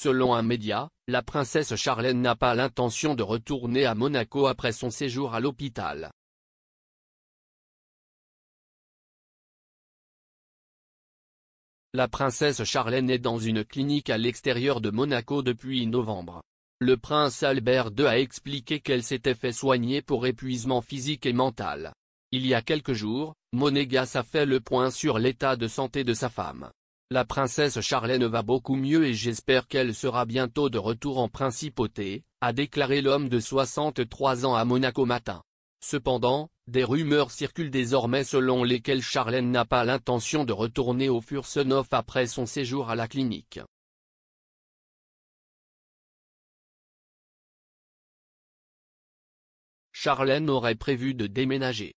Selon un média, la princesse Charlène n'a pas l'intention de retourner à Monaco après son séjour à l'hôpital. La princesse Charlène est dans une clinique à l'extérieur de Monaco depuis novembre. Le prince Albert II a expliqué qu'elle s'était fait soigner pour épuisement physique et mental. Il y a quelques jours, Monégas a fait le point sur l'état de santé de sa femme. La princesse Charlène va beaucoup mieux et j'espère qu'elle sera bientôt de retour en principauté, a déclaré l'homme de 63 ans à Monaco matin. Cependant, des rumeurs circulent désormais selon lesquelles Charlène n'a pas l'intention de retourner au Fursenhof après son séjour à la clinique. Charlène aurait prévu de déménager.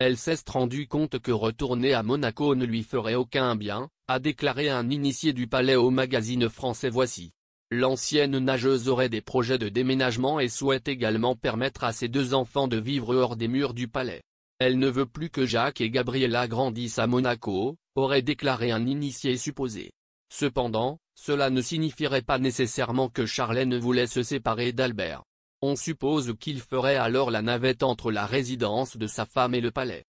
Elle s'est rendue compte que retourner à Monaco ne lui ferait aucun bien, a déclaré un initié du palais au magazine français Voici. L'ancienne nageuse aurait des projets de déménagement et souhaite également permettre à ses deux enfants de vivre hors des murs du palais. Elle ne veut plus que Jacques et Gabriella grandissent à Monaco, aurait déclaré un initié supposé. Cependant, cela ne signifierait pas nécessairement que Charlène voulait se séparer d'Albert. On suppose qu'il ferait alors la navette entre la résidence de sa femme et le palais.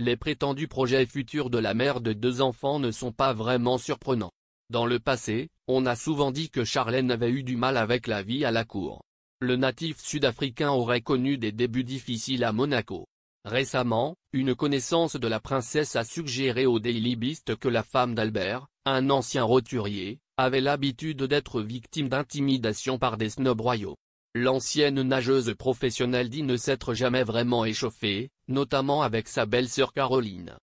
Les prétendus projets futurs de la mère de deux enfants ne sont pas vraiment surprenants. Dans le passé, on a souvent dit que Charlène avait eu du mal avec la vie à la cour. Le natif sud-africain aurait connu des débuts difficiles à Monaco, Récemment, une connaissance de la princesse a suggéré au Daily Beast que la femme d'Albert, un ancien roturier, avait l'habitude d'être victime d'intimidation par des snobs royaux. L'ancienne nageuse professionnelle dit ne s'être jamais vraiment échauffée, notamment avec sa belle-sœur Caroline.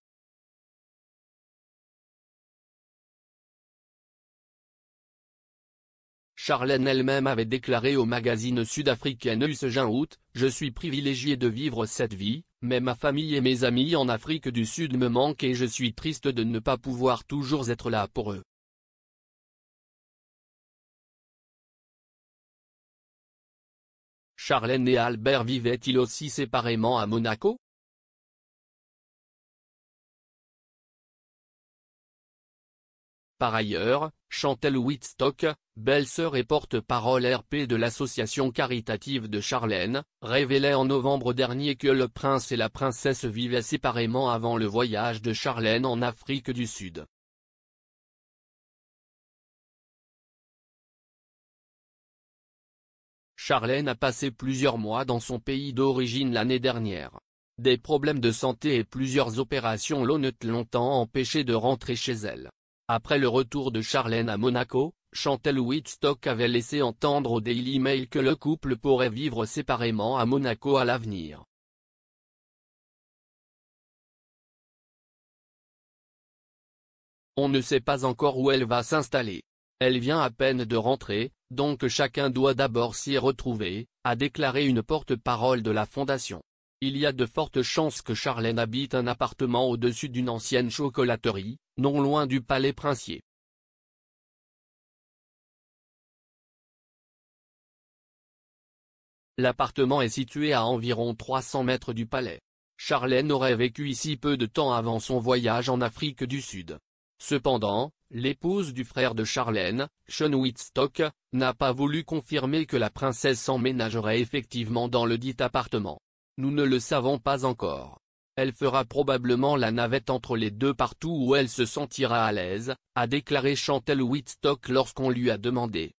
Charlène elle-même avait déclaré au magazine sud-africain News Août, Je suis privilégié de vivre cette vie, mais ma famille et mes amis en Afrique du Sud me manquent et je suis triste de ne pas pouvoir toujours être là pour eux. Charlène et Albert vivaient-ils aussi séparément à Monaco Par ailleurs, Chantelle Whitstock, belle-sœur et porte-parole RP de l'association caritative de Charlène, révélait en novembre dernier que le prince et la princesse vivaient séparément avant le voyage de Charlène en Afrique du Sud. Charlène a passé plusieurs mois dans son pays d'origine l'année dernière. Des problèmes de santé et plusieurs opérations l'ont longtemps empêchée de rentrer chez elle. Après le retour de Charlène à Monaco, Chantel Whitstock avait laissé entendre au Daily Mail que le couple pourrait vivre séparément à Monaco à l'avenir. On ne sait pas encore où elle va s'installer. Elle vient à peine de rentrer, donc chacun doit d'abord s'y retrouver, a déclaré une porte-parole de la fondation. Il y a de fortes chances que Charlène habite un appartement au-dessus d'une ancienne chocolaterie, non loin du palais princier. L'appartement est situé à environ 300 mètres du palais. Charlène aurait vécu ici peu de temps avant son voyage en Afrique du Sud. Cependant, l'épouse du frère de Charlène, Sean Whitstock, n'a pas voulu confirmer que la princesse s'emménagerait effectivement dans le dit appartement. Nous ne le savons pas encore. Elle fera probablement la navette entre les deux partout où elle se sentira à l'aise, a déclaré Chantelle Whitstock lorsqu'on lui a demandé.